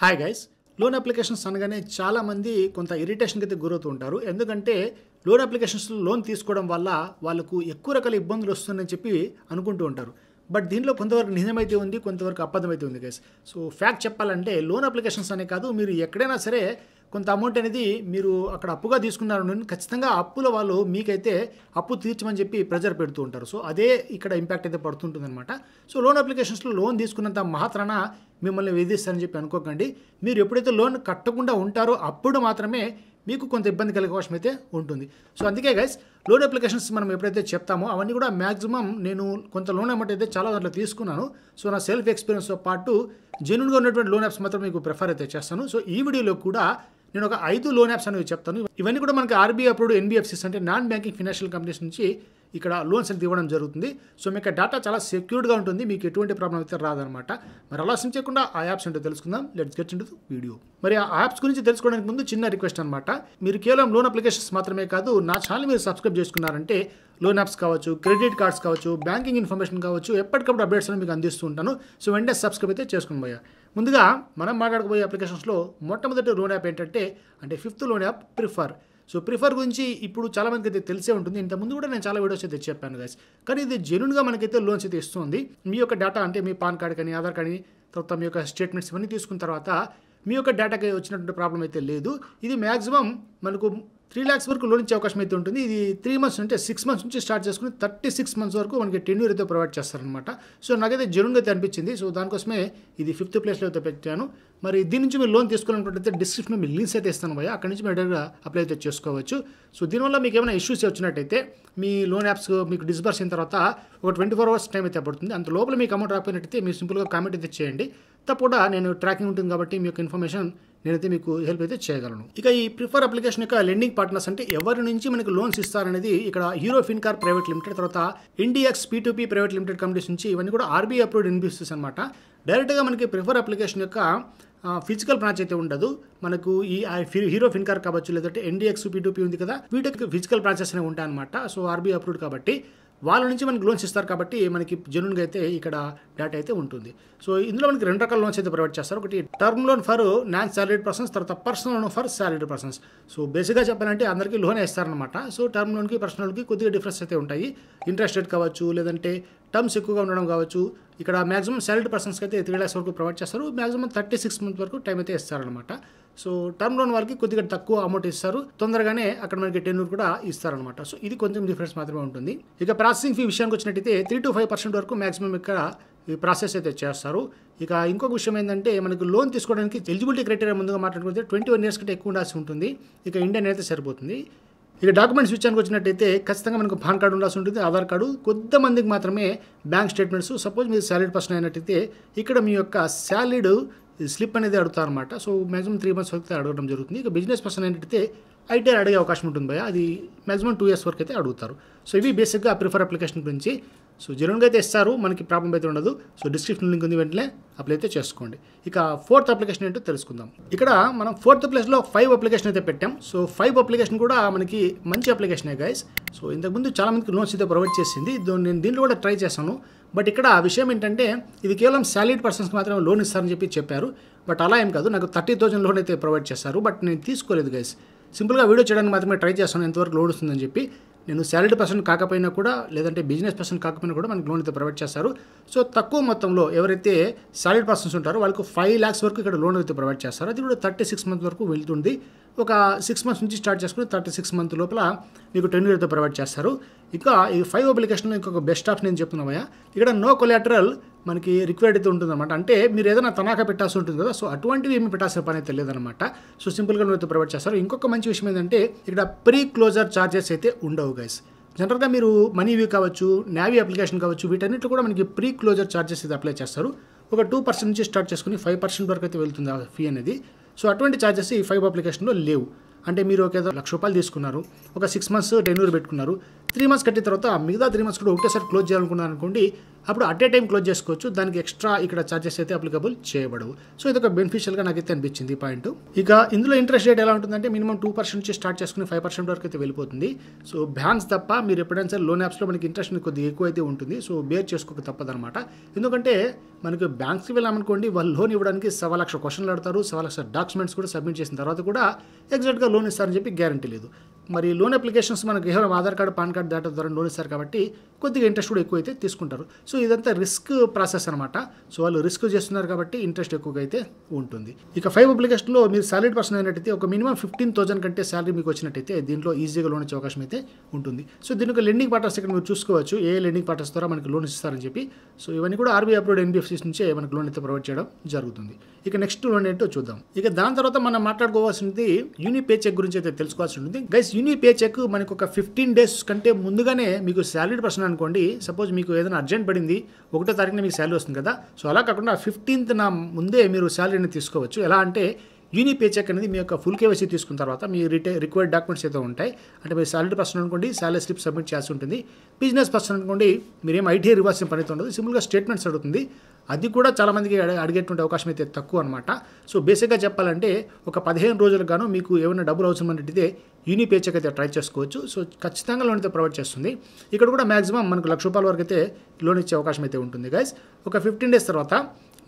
hi guys loan applications అనగానే చాలామంది కొంత ఇరిటేషన్కి అయితే గురవుతూ ఉంటారు ఎందుకంటే లోన్ అప్లికేషన్స్లో లోన్ తీసుకోవడం వల్ల వాళ్ళకు ఎక్కువ రకాల ఇబ్బందులు వస్తుందని చెప్పి అనుకుంటూ ఉంటారు బట్ దీనిలో కొంతవరకు నిజమైతే ఉంది కొంతవరకు అబద్ధమైతే ఉంది గైస్ సో ఫ్యాక్ట్ చెప్పాలంటే లోన్ అప్లికేషన్స్ అనే కాదు మీరు ఎక్కడైనా సరే కొంత అమౌంట్ అనేది మీరు అక్కడ అప్పుగా తీసుకున్నారు ఖచ్చితంగా అప్పుల వాళ్ళు మీకైతే అప్పు తీర్చమని చెప్పి ప్రెజర్ పెడుతూ ఉంటారు సో అదే ఇక్కడ ఇంపాక్ట్ అయితే పడుతుంటుంది అనమాట సో లోన్ అప్లికేషన్స్లో లోన్ తీసుకున్నంత మాత్రాన మిమ్మల్ని వేధిస్తారని చెప్పి అనుకోకండి మీరు ఎప్పుడైతే లోన్ కట్టకుండా ఉంటారో అప్పుడు మాత్రమే మీకు కొంత ఇబ్బంది కలిగే అవకాశం అయితే ఉంటుంది సో అందుకే గైస్ లోన్ అప్లికేషన్స్ మనం ఎప్పుడైతే చెప్తామో అవన్నీ కూడా మ్యాక్సిమం నేను కొంత లోన్ అమౌంట్ అయితే చాలా దాంట్లో తీసుకున్నాను సో నా సెల్ఫ్ ఎక్స్పీరియన్స్తో పాటు జెన్యున్గా ఉన్నటువంటి లోన్ యాప్స్ మాత్రం మీకు ప్రిఫర్ అయితే చేస్తాను సో ఈ వీడియోలో కూడా నేను ఒక ఐదు లోన్ యాప్స్ అనేవి చెప్తాను ఇవన్నీ కూడా మనకి ఆర్బీఐ అప్రూవ్డ్ ఎన్బిఎఫ్సీస్ అంటే నాన్ బ్యాంకింగ్ ఫైనాన్షియల్ కంపెనీస్ నుంచి ఇక్కడ లోన్స్ అనేది ఇవ్వడం జరుగుతుంది సో మీకు డేటా చాలా సెక్యూర్డ్గా ఉంటుంది మీకు ఎటువంటి ప్రాబ్లం అయితే రాదనమాట మరి అలా చేయకుండా ఆ యాప్స్ ఏంటో తెలుసుకుందాం లెట్స్ గెట్ ఇంటు వీడియో మరి ఆ యాప్స్ గురించి తెలుసుకోవడానికి ముందు చిన్న రిక్వెస్ట్ అనమాట మీరు కేవలం లోన్ అప్లికేషన్స్ మాత్రమే కాదు నా ఛానల్ మీరు సబ్స్క్రైబ్ చేసుకున్నారంటే లోన్ యాప్స్ కావచ్చు క్రెడిట్ కార్డ్స్ కావచ్చు బ్యాంకింగ్ ఇన్ఫర్మేషన్ కావచ్చు ఎప్పటికప్పుడు అప్డేట్స్ అని మీకు అందిస్తూ ఉంటాను సో వెంటనే సబ్స్క్రైబ్ అయితే చేసుకుని పోయా ముందుగా మనం మాట్లాడకపోయే అప్లికేషన్స్లో మొట్టమొదటి లోన్ యాప్ ఏంటంటే అంటే fifth loan app prefer so prefer గురించి ఇప్పుడు చాలామందికి అయితే తెలిసే ఉంటుంది ఇంతకుముందు కూడా నేను చాలా వీడియోస్ అయితే చెప్పాను గైస్ కానీ ఇది జెన్యున్గా మనకైతే లోన్స్ అయితే ఇస్తుంది మీ యొక్క డేటా అంటే మీ పాన్ కార్డ్ కానీ ఆధార్ కార్డ్ కానీ తర్వాత మీ యొక్క స్టేట్మెంట్స్ ఇవన్నీ తీసుకున్న తర్వాత మీ యొక్క డేటాకి వచ్చినటువంటి ప్రాబ్లం అయితే లేదు ఇది మ్యాక్సిమం మనకు త్రీ ల్యాక్స్ వరకు లోన్ ఇచ్చే అవకాశం అయితే ఉంటుంది ఇది త్రీ మంత్స్ అంటే సిక్స్ మంత్స్ నుంచి స్టార్ట్ చేసుకుని థర్టీ సిక్స్ మంత్స్ వరకు మనకి టెన్యూర్ అయితే ప్రొవైడ్ చేస్తారనమాట సో నాకైతే జెన్యున్గా అయితే అనిపించింది సో దానికోసమే ఇది ఫిఫ్త్ ప్లేస్లో అయితే పెట్టాను మరి దీని నుంచి మీరు లోన్ తీసుకోవాలనుకుంటే డిస్క్రిప్షన్లో మీ లింక్స్ అయితే ఇస్తాను భయ అక్కడి నుంచి మీరు డైరెక్ట్గా అప్లై అయితే చేసుకోవచ్చు సో దీనివల్ల మీకు ఏమైనా ఇష్యూస్ వచ్చినట్టయితే మీ లోన్ యాప్స్ మీకు డిస్బర్స్ అయిన తర్వాత ఒక ట్వంటీ ఫోర్ అవర్స్ టైం అయితే పడుతుంది అంత లోపల మీకు అమౌంట్ రాకపోయినట్టయితే మీరు సింపుల్గా కామెంట్ అయితే చేయండి తప్పకుండా నేను ట్రాకింగ్ ఉంటుంది కాబట్టి మీకు ఇన్ఫర్మేషన్ నేనైతే మీకు హెల్ప్ అయితే చేయగలను ఇక ఈ ప్రిఫర్ అప్లికేషన్ యొక్క లెండింగ్ పార్ట్నర్స్ అంటే ఎవరి నుంచి మనకి లోన్స్ ఇస్తారనేది ఇక్కడ హీరో ఫిన్కార్ ప్రైవేట్ లిమిటెడ్ తర్వాత ఇండియాక్స్ పీటూపీ ప్రైవేట్ లిమిటెడ్ కంపెనీస్ నుంచి ఇవన్నీ కూడా ఆర్బీఐ అప్రూవ్డ్ ఇన్వెస్టర్స్ అనమాట డైరెక్ట్గా మనకి ప్రిఫర్ అప్లికేషన్ యొక్క ఫిజికల్ బ్రాంచ్ అయితే ఉండదు మనకు ఈ హీరో ఫిన్కార్ కావచ్చు లేదంటే ఎన్డీఎక్స్ పీటూపీ ఉంది కదా వీటికి ఫిజికల్ బ్రాంచెస్ అనేవి ఉంటాయన్నమాట సో ఆర్బీఐ అప్రూవ్డ్ కాబట్టి వాళ్ళ నుంచి మనకి లోన్స్ ఇస్తారు కాబట్టి మనకి జెన్యున్గా అయితే ఇక్కడ డేటా అయితే ఉంటుంది సో ఇందులో మనకి రెండు రకాల లోన్స్ అయితే ప్రొవైడ్ చేస్తారు ఒకటి term loan for non salaried persons తర్వాత personal loan for salaried persons so బేసిక్గా చెప్పాలంటే అందరికీ లోన్ ఇస్తారనమాట సో టర్మ్ లోన్కి పర్సనల్కి కొద్దిగా డిఫరెన్స్ అయితే ఉంటాయి ఇంట్రెస్ట్ రేట్ కావచ్చు లేదంటే టర్మ్స్ ఎక్కువగా ఉండడం కావచ్చు ఇక్కడ మ్యాక్సిమం సాలరీ పర్సన్స్కి అయితే త్రీ ల్యాక్స్ వరకు ప్రొవైడ్ చేస్తారు మ్యాక్సిమం థర్టీ సిక్స్ మంత్ వరకు టైం అయితే ఇస్తారనమాట సో టర్మ్ లోన్ వాళ్ళకి కొద్దిగా తక్కువ అమౌంట్ ఇస్తారు తొందరగానే అక్కడ మనకి టెన్యూర్ కూడా ఇస్తారనమాట సో ఇది కొంచెం డిఫరెన్స్ మాత్రమే ఉంటుంది ఇక ప్రాసెసింగ్ ఫీ విషయానికి వచ్చినట్టయితే త్రీ టు ఫైవ్ పర్సెంట్ వరకు మ్యాక్సిమం ఇక్కడ ఈ ప్రాసెస్ అయితే చేస్తారు ఇక ఇంకొక విషయం ఏంటంటే మనకి లోన్ తీసుకోవడానికి ఎలిజిబిలిటీ క్రైటీరియా ముందుగా మాట్లాడుకుంటే ట్వంటీ వన్ ఇయర్స్ కంటే ఎక్కువ ఉండాల్సి ఉంటుంది ఇక ఇండియన్ అయితే సరిపోతుంది ఇక డాక్యుమెంట్స్ విషయానికి వచ్చినట్టయితే ఖచ్చితంగా మనకు పాన్ కార్డు ఉండాల్సి ఉంటుంది ఆధార్ కార్డు కొద్దిమందికి మాత్రమే బ్యాంక్ స్టేట్మెంట్స్ సపోజ్ మీరు శాలరీడ్ పర్సన్ అయినట్టయితే ఇక్కడ మీ యొక్క శాలరీడ్ స్లిప్ అనేది అడుగుతారు అనమాట సో మ్యాక్సిమం త్రీ మంత్స్ వరకు అడగడం జరుగుతుంది ఇక బిజినెస్ పర్సన్ అయినట్టయితే ఐటీఆర్ అడిగే అవకాశం ఉంటుంది భయ అది మ్యాక్సిమం టూ ఇయర్స్ వరకు అయితే అడుగుతారు సో ఇవి బేసిక్గా ప్రిఫర్ అప్లికేషన్ గురించి సో జెన్యున్గా అయితే ఇస్తారు మనకి ప్రాబ్లం అయితే ఉండదు సో డిస్క్రిప్షన్ లింక్ ఉంది వెంటనే అప్లై అయితే చేసుకోండి ఇక ఫోర్త్ అప్లికేషన్ ఏంటో తెలుసుకుందాం ఇక్కడ మనం ఫోర్త్ ప్లేస్లో ఫైవ్ అప్లికేషన్ అయితే పెట్టాం సో ఫైవ్ అప్లికేషన్ కూడా మనకి మంచి అప్లికేషనే గైస్ సో ఇంతకుముందు చాలామందికి లోన్స్ అయితే ప్రొవైడ్ చేసింది నేను దీంట్లో కూడా ట్రై చేశాను బట్ ఇక్కడ ఆ విషయం ఏంటంటే ఇది కేవలం శాలరీడ్ పర్సన్స్కి మాత్రమే లోన్ ఇస్తారని చెప్పి చెప్పారు బట్ అలా ఏం కాదు నాకు థర్టీ థౌసండ్ లోన్ అయితే ప్రొవైడ్ చేస్తారు బట్ నేను తీసుకోలేదు గైస్ సింపుల్గా వీడియో చేయడానికి మాత్రమే ట్రై చేస్తాను ఎంతవరకు లోన్ వస్తుందని చెప్పి నేను శాలరీ పర్సన్ కాకపోయినా కూడా లేదంటే బిజినెస్ పర్సన్ కాకపోయినా కూడా మనకి లోన్ అయితే ప్రొవైడ్ చేస్తారు సో తక్కువ మొత్తంలో ఎవరైతే శాలరీ పర్సన్స్ ఉంటారో వాళ్ళకు ఫైవ్ ల్యాక్స్ వరకు ఇక్కడ లోన్ అయితే ప్రొవైడ్ చేస్తారు అది కూడా థర్టీ సిక్స్ మంత్ వరకు వెళ్తుంది ఒక సిక్స్ మంత్స్ నుంచి స్టార్ట్ చేసుకుని థర్టీ సిక్స్ మంత్ లోపల మీకు టెన్ అయితే ప్రొవైడ్ చేస్తారు ఇంకా ఈ ఫైవ్ అప్లికేషన్ ఇంకొక బెస్ట్ ఆప్షన్ నేను చెప్తున్నామయ్యా ఇక్కడ నో కొలాటరల్ మనకి రిక్వైర్డ్ అయితే ఉంటుందన్నమాట అంటే మీరు ఏదైనా తనఖా పెట్టాల్సి ఉంటుంది కదా సో అటువంటివి ఏమి పెట్టాల్సిన పని అయితే లేదనమాట సో సింపుల్గా మీరు ప్రొవైడ్ చేస్తారు ఇంకొక మంచి విషయం ఏంటంటే ఇక్కడ ప్రీ క్లోజర్ ఛార్జెస్ అయితే ఉండవు గైస్ జనరల్గా మీరు మనీ వ్యూ కావచ్చు నావీ అప్లికేషన్ కావచ్చు వీటన్నిటి కూడా మనకి ప్రీ క్లోజర్ ఛార్జెస్ అయితే అప్లై చేస్తారు ఒక టూ పర్సెంట్ నుంచి స్టార్ట్ చేసుకుని ఫైవ్ పర్సెంట్ వరకు అయితే వెళ్తుంది ఆ ఫీ అనేది సో అటువంటి ఛార్జెస్ ఈ ఫైవ్ అప్లికేషన్లో లేవు అంటే మీరు ఒక లక్ష రూపాయలు తీసుకున్నారు ఒక సిక్స్ మంత్స్ టెన్యూర్ పెట్టుకున్నారు త్రీ మంత్స్ కట్టిన తర్వాత మిగతా త్రీ మంత్స్ కూడా ఒకేసారి క్లోజ్ చేయాలనుకున్నాను అనుకోండి అప్పుడు అట్ ఏ టైం క్లోజ్ చేసుకోవచ్చు దానికి ఎక్స్ట్రా ఇక్కడ ఛార్జెస్ అయితే అప్లికబుల్ చేయబడవు సో ఇది ఒక బెనిఫిషియల్గా నాకైతే అనిపించింది పాయింట్ ఇక ఇందులో ఇంట్రెస్ట్ రేట్ ఎలా ఉంటుందంటే మినిమం టూ పర్సెంట్ నుంచి స్టార్ట్ చేసుకుని ఫైవ్ పర్సెంట్ వరకు అయితే వెళ్ళిపోతుంది సో బ్యాన్స్ తప్ప మీరు ఎప్పుడైనా సరే లోన్ యాప్స్లో మనకి ఇంట్రెస్ట్ కొద్దిగా ఎక్కువ అయితే ఉంటుంది సో బేర్ చేసుకోక తప్పదనమాట ఎందుకంటే మనకు బ్యాంక్స్కి వెళ్ళామనుకోండి వాళ్ళు లోన్ ఇవ్వడానికి సవా లక్ష క్వశ్చన్లు అడతారు సవా లక్ష డాక్యుమెంట్స్ కూడా సబ్మిట్ చేసిన తర్వాత కూడా ఎగ్జాక్ట్గా లోన్ ఇస్తారని చెప్పి గ్యారంటీ లేదు మరి లోన్ అప్లికేషన్స్ మనకు కేవలం ఆధార్ కార్డు పాన్ కార్డు దాటం ద్వారా లోన్ ఇస్తారు కాబట్టి కొద్దిగా ఇంట్రెస్ట్ కూడా ఎక్కువ అయితే తీసుకుంటారు సో ఇదంతా రిస్క్ ప్రాసెస్ అనమాట సో వాళ్ళు రిస్క్ చేస్తున్నారు కాబట్టి ఇంట్రెస్ట్ ఎక్కువగా అయితే ఉంటుంది ఇక ఫైవ్ అప్లికేషన్లో మీరు సాలరీ పర్సన్ అయినట్టయితే ఒక మినిమం ఫిఫ్టీన్ థౌసండ్ కంటే శాలరీ మీకు వచ్చినట్టయితే దీంట్లో ఈజీగా లోన్ ఇచ్చే అవకాశం అయితే ఉంటుంది సో దీనికి లెండింగ్ పార్టర్స్ ఇక్కడ మీరు చూసుకోవచ్చు ఏ లెండింగ్ పార్టర్స్ ద్వారా మనకి లోన్ ఇస్తారని చెప్పి సో ఇవన్నీ కూడా ఆర్బీఐ అప్రూవ్డ్ ఎన్బిఎఫ్సీస్ నుంచే మనకు లోన్ అయితే ప్రొవైడ్ చేయడం జరుగుతుంది ఇక నెక్స్ట్ లోన్ ఏంటో చూద్దాం ఇక దాని తర్వాత మనం మాట్లాడుకోవాల్సింది యూని పే చెక్ గురించి అయితే తెలుసుకోవాల్సి ఉంటుంది గైస్ యూని పే చెక్ మనకు ఒక ఫిఫ్టీన్ డేస్ కంటే ముందుగానే మీకు శాలరీ పర్సన్ అనుకోండి సపోజ్ మీకు ఏదైనా అర్జెంట్ పడింది ఒకటో తారీఖున మీకు శాలరీ వస్తుంది కదా సో అలా కాకుండా ఫిఫ్టీన్త్ నా ముందే మీరు శాలరీని తీసుకోవచ్చు ఎలా అంటే యూని పే చెక్ అనేది మీ యొక్క ఫుల్ కేవైసీ తీసుకున్న తర్వాత మీ రిటైర్ రిక్వైర్డ్ డాక్యుమెంట్స్ ఏదో ఉంటాయి అంటే మీరు శాలరీ పర్సన్ అనుకోండి శాలరీ స్లిప్ సబ్మిట్ చేసి ఉంటుంది బిజినెస్ పర్సన్ అనుకోండి మీరేం ఐటీఐ రివర్స్ పని ఉండదు సింపుల్గా స్టేట్మెంట్స్ అడుగుతుంది అది కూడా చాలామందికి అడిగేటువంటి అవకాశం అయితే తక్కువ అనమాట సో బేసిక్గా చెప్పాలంటే ఒక పదిహేను రోజులుగాను గాను మీకు ఏమైనా డబ్బులు అవసరం అంటే యూని పేచక్ అయితే ట్రై చేసుకోవచ్చు సో ఖచ్చితంగా లోన్ అయితే ప్రొవైడ్ చేస్తుంది ఇక్కడ కూడా మ్యాక్సిమం మనకు లక్ష రూపాయల వరకు అయితే లోన్ ఇచ్చే అవకాశం అయితే ఉంటుంది గైస్ ఒక ఫిఫ్టీన్ డేస్ తర్వాత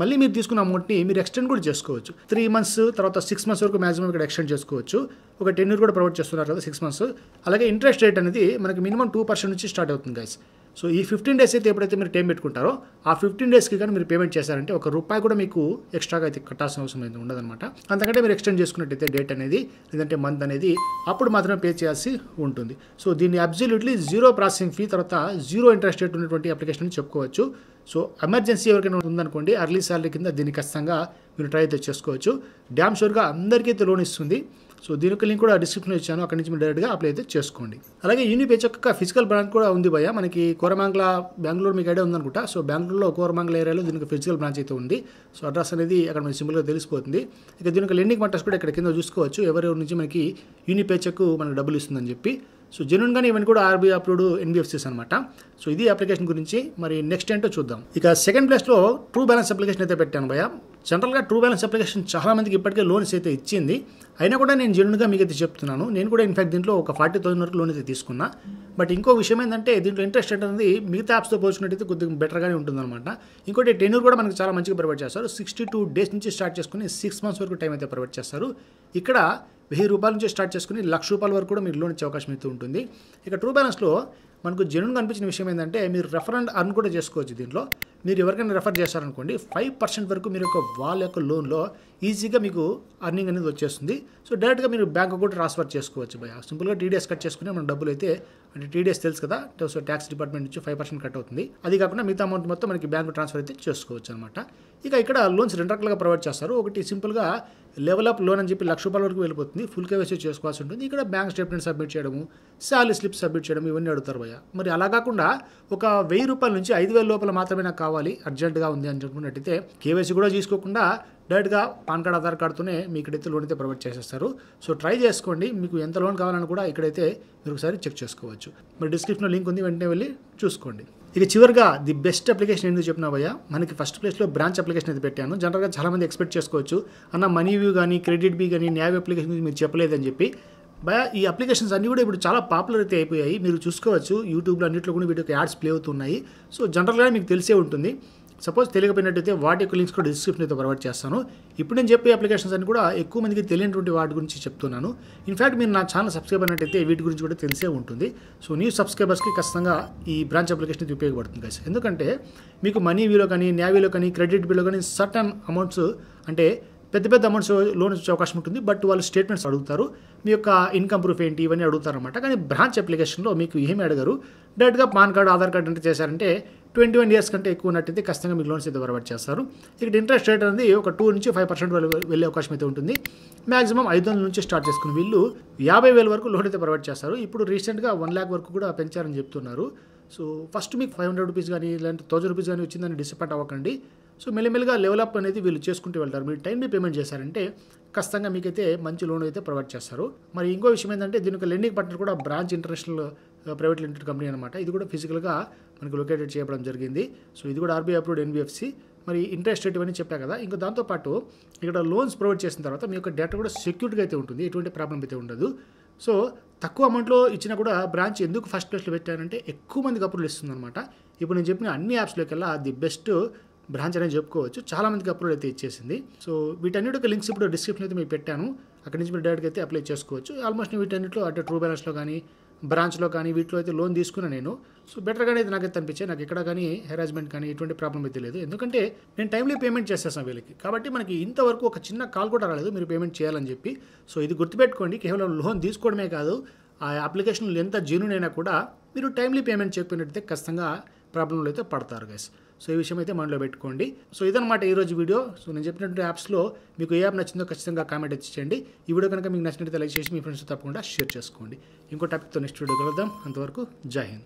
మళ్ళీ మీరు తీసుకున్న అమౌంట్ని మీరు ఎక్స్టెండ్ కూడా చేసుకోవచ్చు త్రీ మంత్స్ తర్వాత సిక్స్ మంత్స్ వరకు మ్యాక్సిమం ఇక్కడ ఎక్స్టెండ్ చేసుకోవచ్చు ఒక టెన్ ఇయర్ కూడా ప్రొవైడ్ చేస్తున్నారు కదా సిక్స్ మంత్స్ అలాగే ఇంట్రెస్ట్ రేట్ అనేది మనకి మినిమం టూ పర్సెంట్ నుంచి స్టార్ట్ అవుతుంది గైస్ సో ఈ ఫిఫ్టీన్ డేస్ అయితే ఎప్పుడైతే మీరు టైం పెట్టుకుంటారో ఆ ఫిఫ్టీన్ డేస్కి కానీ మీరు పేమెంట్ చేశారంటే ఒక రూపాయి కూడా మీకు ఎక్స్ట్రాగా అయితే కట్టాల్సిన అవసరం అయితే ఉండదన్నమాట అంతకంటే మీరు ఎక్స్టెండ్ చేసుకున్నట్టయితే డేట్ అనేది లేదంటే మంత్ అనేది అప్పుడు మాత్రమే పే చేయాల్సి ఉంటుంది సో దీన్ని అబ్జల్యూట్లీ జీరో ప్రాసెసింగ్ ఫీ తర్వాత జీరో ఇంట్రెస్ట్ రేట్ ఉన్నటువంటి అప్లికేషన్ అని చెప్పుకోవచ్చు సో ఎమర్జెన్సీ ఎవరికైనా ఉందనుకోండి అర్లీ శాలరీ కింద దీన్ని ఖచ్చితంగా మీరు ట్రై అయితే చేసుకోవచ్చు డ్యామ్ షూర్గా అందరికీ అయితే లోన్ ఇస్తుంది సో దీనికి లింక్ కూడా డిస్క్రిప్షన్లో ఇచ్చాను అక్కడి నుంచి మీరు డైరెక్ట్గా అప్లై అయితే చేసుకోండి అలాగే యూనిపేచ్ యొక్క ఫిజికల్ బ్రాంచ్ కూడా ఉంది భయ మనకి కోరమాంగ్ల బెంగళూరు మీకు ఐడియా ఉందనుకుంటా సో బెంగళూరులో కోరమాంగ్ల ఏరియాలో దీనికి ఫిజికల్ బ్రాంచ్ అయితే ఉంది సో అడ్రస్ అనేది అక్కడ మనకి సింపుల్గా తెలిసిపోతుంది ఇక దీనికి లెండింగ్ అడ్రస్ కూడా ఇక్కడ కింద చూసుకోవచ్చు ఎవరెవరి నుంచి మనకి యూనిపేచ్ మనకు డబ్బులు ఇస్తుందని చెప్పి సో జెన్యున్గానే ఇవన్నీ కూడా ఆర్బీఐ అప్రూవ్డ్ ఎన్బిఎఫ్సీస్ అనమాట సో ఇది అప్లికేషన్ గురించి మరి నెక్స్ట్ ఏంటో చూద్దాం ఇక సెకండ్ ప్లేస్లో ట్రూ బ్యాలెన్స్ అప్లికేషన్ అయితే పెట్టాను భయ జనరల్గా ట్రూ బ్యాలెన్స్ అప్లికేషన్ చాలా మందికి ఇప్పటికే లోన్స్ అయితే ఇచ్చింది అయినా కూడా నేను జెన్యున్గా మీకు అయితే చెప్తున్నాను నేను కూడా ఇన్ఫాక్ట్ దీంట్లో ఒక ఫార్టీ థౌసండ్ వరకు లోన్ అయితే తీసుకున్నా బట్ ఇంకో విషయం ఏంటంటే దీంట్లో ఇంట్రెస్ట్ రేట్ అనేది మిగతా యాప్స్తో పోల్చుకున్నట్టయితే కొద్దిగా బెటర్గానే ఉంటుందన్నమాట ఇంకోటి టెన్యూర్ కూడా మనకు చాలా మంచిగా ప్రొవైడ్ చేస్తారు సిక్స్టీ టూ డేస్ నుంచి స్టార్ట్ చేసుకుని సిక్స్ మంత్స్ వరకు టైం అయితే ప్రొవైడ్ చేస్తారు ఇక్కడ వెయ్యి రూపాయల నుంచి స్టార్ట్ చేసుకుని లక్ష రూపాయల వరకు కూడా మీరు లోన్ ఇచ్చే అవకాశం అయితే ఉంటుంది ఇక ట్రూ బ్యాలెన్స్లో మనకు జెన్యున్ అనిపించిన విషయం ఏంటంటే మీరు రెఫర్ అండ్ అర్న్ కూడా చేసుకోవచ్చు దీంట్లో మీరు ఎవరికైనా రెఫర్ చేశారనుకోండి ఫైవ్ పర్సెంట్ వరకు మీరు యొక్క వాళ్ళ యొక్క లోన్లో ఈజీగా మీకు అర్నింగ్ అనేది వచ్చేస్తుంది సో డైరెక్ట్గా మీరు బ్యాంక్ కూడా ట్రాన్స్ఫర్ చేసుకోవచ్చు భయ సింపుల్గా టీడీఎస్ కట్ చేసుకుని మన డబ్బులు అయితే అంటే టీడీఎస్ తెలుసు కదా సో ట్యాక్స్ డిపార్ట్మెంట్ నుంచి ఫైవ్ పర్సెంట్ కట్ అవుతుంది అది కాకుండా మిగతా అమౌంట్ మొత్తం మనకి బ్యాంక్ ట్రాన్స్ఫర్ అయితే చేసుకోవచ్చు అనమాట ఇక ఇక్కడ లోన్స్ రెండు రకాలుగా ప్రొవైడ్ చేస్తారు ఒకటి సింపుల్గా లెవెల్ అప్ లోన్ అని చెప్పి లక్ష రూపాయల వరకు వెళ్ళిపోతుంది ఫుల్ కేవైసీ చేసుకోవాల్సి ఉంటుంది ఇక్కడ బ్యాంక్ స్టేట్మెంట్ సబ్మిట్ చేయడము శాలరీ స్లిప్ సబ్మిట్ చేయడం ఇవన్నీ అడుగుతారు భయ మరి అలా కాకుండా ఒక వెయ్యి రూపాయల నుంచి ఐదు వేల లోపల మాత్రమే నాకు కావాలి అర్జెంటుగా ఉంది అని చెప్పుకున్నట్టయితే కేవైసీ కూడా తీసుకోకుండా డైరెక్ట్గా పాన్ కార్డ్ ఆధార్ కార్డ్తోనే మీకు ఇక్కడైతే లోన్ అయితే ప్రొవైడ్ చేసేస్తారు సో ట్రై చేసుకోండి మీకు ఎంత లోన్ కావాలని కూడా ఇక్కడైతే మీరు ఒకసారి చెక్ చేసుకోవచ్చు మరి డిస్క్రిప్షన్లో లింక్ ఉంది వెంటనే వెళ్ళి చూసుకోండి ఇక చివరిగా ది బెస్ట్ అప్లికేషన్ ఏంటో చెప్పినా భయ్య మనకి ఫస్ట్ ప్లేస్లో బ్రాంచ్ అప్లికేషన్ అయితే పెట్టాను జనరల్గా చాలామంది ఎక్స్పెక్ట్ చేసుకోవచ్చు అన్న మనీ వ్యూ కానీ క్రెడిట్ బీ కానీ న్యాయ అప్లికేషన్ గురించి మీరు చెప్పలేదని చెప్పి భయ ఈ అప్లికేషన్స్ అన్నీ కూడా ఇప్పుడు చాలా పాపులర్ అయితే అయిపోయాయి మీరు చూసుకోవచ్చు యూట్యూబ్లో అన్నింటిలో కూడా వీటికి యాడ్స్ ప్లే అవుతున్నాయి సో జనరల్గా మీకు తెలిసే ఉంటుంది సపోజ్ తెలియకపోయినట్టయితే వాటి యొక్క లింక్స్ కూడా అయితే ప్రొవైడ్ చేస్తాను ఇప్పుడు నేను చెప్పే అప్లికేషన్స్ అని కూడా ఎక్కువ మందికి తెలియనటువంటి వాటి గురించి చెప్తున్నాను ఇన్ఫ్యాక్ట్ మీరు నా ఛానల్ సబ్స్క్రైబ్ అయినట్టయితే వీటి గురించి కూడా తెలిసే ఉంటుంది సో న్యూ సబ్స్క్రైబర్స్కి ఖచ్చితంగా ఈ బ్రాంచ్ అప్లికేషన్ అయితే ఉపయోగపడుతుంది కదా ఎందుకంటే మీకు మనీ వీలో కానీ న్యావీలో కానీ క్రెడిట్ బిల్లో కానీ సర్టన్ అమౌంట్స్ అంటే పెద్ద పెద్ద అమౌంట్స్ లోన్ వచ్చే అవకాశం ఉంటుంది బట్ వాళ్ళు స్టేట్మెంట్స్ అడుగుతారు మీ యొక్క ఇన్కమ్ ప్రూఫ్ ఏంటి ఇవన్నీ అడుగుతారు అనమాట కానీ బ్రాంచ్ అప్లికేషన్లో మీకు ఏమి అడగరు డైరెక్ట్గా పాన్ కార్డు ఆధార్ కార్డు అంటే చేశారంటే ట్వంటీ వన్ ఇయర్స్ కంటే ఎక్కువ ఉన్నట్టయితే ఖచ్చితంగా మీకు లోన్స్ అయితే ప్రొవైడ్ చేస్తారు ఇక్కడ ఇంట్రెస్ట్ రేట్ అనేది ఒక టూ నుంచి ఫైవ్ పర్సెంట్ వెళ్ళే అవకాశం అయితే ఉంటుంది మాక్సిమం ఐదు వందల నుంచి స్టార్ట్ చేసుకుని వీళ్ళు యాభై వేల వరకు లోన్ అయితే ప్రొవైడ్ చేస్తారు ఇప్పుడు రీసెంట్గా వన్ ల్యాక్ వరకు కూడా పెంచారని చెప్తున్నారు సో ఫస్ట్ మీకు ఫైవ్ హండ్రెడ్ రూపీస్ కానీ లేదంటే థౌజండ్ రూపీస్ కానీ వచ్చిందని డిసప్పాయింట్ అవ్వకండి సో మెల్లిమెల్లిగా లెవలప్ అనేది వీళ్ళు చేసుకుంటూ వెళ్తారు మీరు టైం పేమెంట్ చేశారంటే ఖచ్చితంగా మీకైతే మంచి లోన్ అయితే ప్రొవైడ్ చేస్తారు మరి ఇంకో విషయం ఏంటంటే దీని యొక్క లెండింగ్ పార్ట్నర్ కూడా Branch International private limited company అనమాట ఇది కూడా ఫిజికల్గా మనకి లొకేటెడ్ చేయడం జరిగింది సో ఇది కూడా ఆర్బీఐ అప్రూవ్డ్ ఎన్బిఎఫ్సి మరి ఇంట్రెస్ట్ రేట్ ఇవన్నీ చెప్పా కదా ఇంకా దాంతోపాటు ఇక్కడ లోన్స్ ప్రొవైడ్ చేసిన తర్వాత మీ యొక్క డేటా కూడా సెక్యూర్గా అయితే ఉంటుంది ఎటువంటి ప్రాబ్లం అయితే ఉండదు సో తక్కువ అమౌంట్లో ఇచ్చినా కూడా బ్రాంచ్ ఎందుకు ఫస్ట్ ప్లేస్లో పెట్టానంటే ఎక్కువ మందికి అప్రూవల్ అనమాట ఇప్పుడు నేను చెప్పిన అన్ని యాప్స్లోకెల్లా ది బెస్ట్ బ్రాంచ్ అనేది చెప్పుకోవచ్చు చాలా మందికి అప్రూవల్ అయితే ఇచ్చేసింది సో ఒక లింక్స్ ఇప్పుడు డిస్క్రిప్షన్ అయితే మీకు పెట్టాను అక్కడి నుంచి మీరు డైరెక్ట్గా అయితే అప్లై చేసుకోవచ్చు ఆల్మోస్ట్ వీటన్నిటిలో అటు ట్రూ బ్యాలెన్స్లో కానీ బ్రాంచ్లో కానీ వీటిలో అయితే లోన్ తీసుకున్నా నేను సో బెటర్గానే ఇది నాకైతే అనిపించే నాకు ఎక్కడ కానీ హెరాజ్మెంట్ కానీ ఎటువంటి ప్రాబ్లం అయితే లేదు ఎందుకంటే నేను టైంలీ పేమెంట్ చేసేసాను వీళ్ళకి కాబట్టి మనకి ఇంతవరకు ఒక చిన్న కాల్ కూడా రాలేదు మీరు పేమెంట్ చేయాలని చెప్పి సో ఇది గుర్తుపెట్టుకోండి కేవలం లోన్ తీసుకోవడమే కాదు ఆ అప్లికేషన్లు ఎంత జెన్యున్ అయినా కూడా మీరు టైంలీ పేమెంట్ చేయకపోయినట్టయితే ఖచ్చితంగా ప్రాబ్లంలో అయితే పడతారు గైస్ సో ఈ విషయం అయితే మనలో పెట్టుకోండి సో ఇదనమాట ఈరోజు వీడియో సో నేను చెప్పినటువంటి యాప్స్లో మీకు ఏ యాప్ నచ్చిందో ఖచ్చితంగా కామెంట్ ఇచ్చేయండి ఈ వీడియో కనుక మీకు నచ్చినట్టు లైక్ చేసి మీ ఫ్రెండ్స్ తప్పకుండా షేర్ చేసుకోండి ఇంకో టాపిక్తో నెక్స్ట్ వీడియో కలుద్దాం అంతవరకు జై హింద్